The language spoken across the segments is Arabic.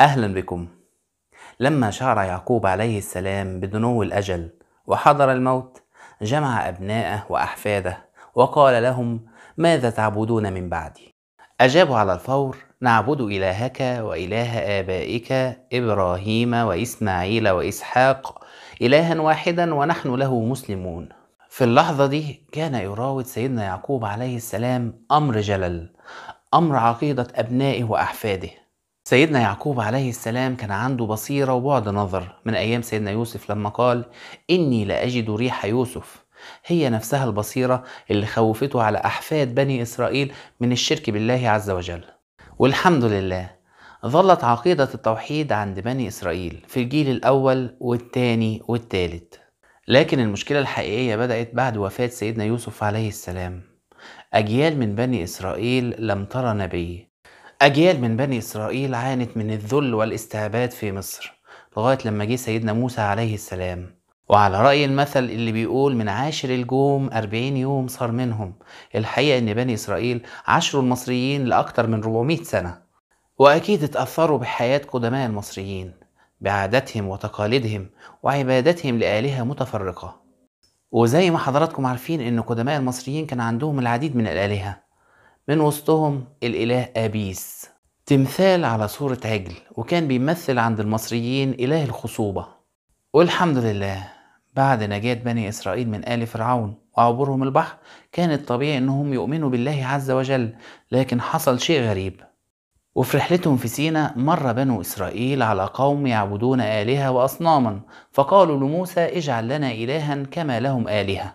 أهلا بكم لما شعر يعقوب عليه السلام بدنو الأجل وحضر الموت جمع أبناءه وأحفاده وقال لهم ماذا تعبدون من بعدي أجابوا على الفور نعبد إلهك وإله آبائك إبراهيم وإسماعيل وإسحاق إلها واحدا ونحن له مسلمون في اللحظة دي كان يراود سيدنا يعقوب عليه السلام أمر جلل أمر عقيدة أبنائه وأحفاده سيدنا يعقوب عليه السلام كان عنده بصيرة وبعد نظر من أيام سيدنا يوسف لما قال إني لأجد ريح يوسف هي نفسها البصيرة اللي خوفته على أحفاد بني إسرائيل من الشرك بالله عز وجل والحمد لله ظلت عقيدة التوحيد عند بني إسرائيل في الجيل الأول والثاني والثالث لكن المشكلة الحقيقية بدأت بعد وفاة سيدنا يوسف عليه السلام أجيال من بني إسرائيل لم ترى نبي أجيال من بني إسرائيل عانت من الذل والاستعباد في مصر لغاية لما جه سيدنا موسى عليه السلام وعلى رأي المثل اللي بيقول من عاشر الجوم أربعين يوم صار منهم الحقيقة إن بني إسرائيل عاشروا المصريين لأكتر من 400 سنة وأكيد اتأثروا بحياة قدماء المصريين بعاداتهم وتقاليدهم وعباداتهم لآلهة متفرقة وزي ما حضراتكم عارفين إن قدماء المصريين كان عندهم العديد من الآلهة من وسطهم الإله أبيس تمثال على صورة عجل وكان بيمثل عند المصريين إله الخصوبة والحمد لله بعد نجاة بني إسرائيل من آل فرعون وعبورهم البحر كان الطبيعي أنهم يؤمنوا بالله عز وجل لكن حصل شيء غريب وفي رحلتهم في سينا مر بنو إسرائيل على قوم يعبدون آلهة وأصناما فقالوا لموسى اجعل لنا إلها كما لهم آلهة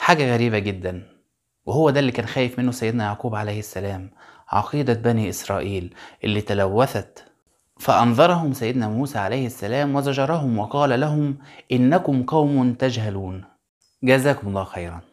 حاجة غريبة جدا وهو ده اللي كان خايف منه سيدنا يعقوب عليه السلام عقيدة بني إسرائيل اللي تلوثت فأنظرهم سيدنا موسى عليه السلام وزجرهم وقال لهم إنكم قوم تجهلون جزاكم الله خيرا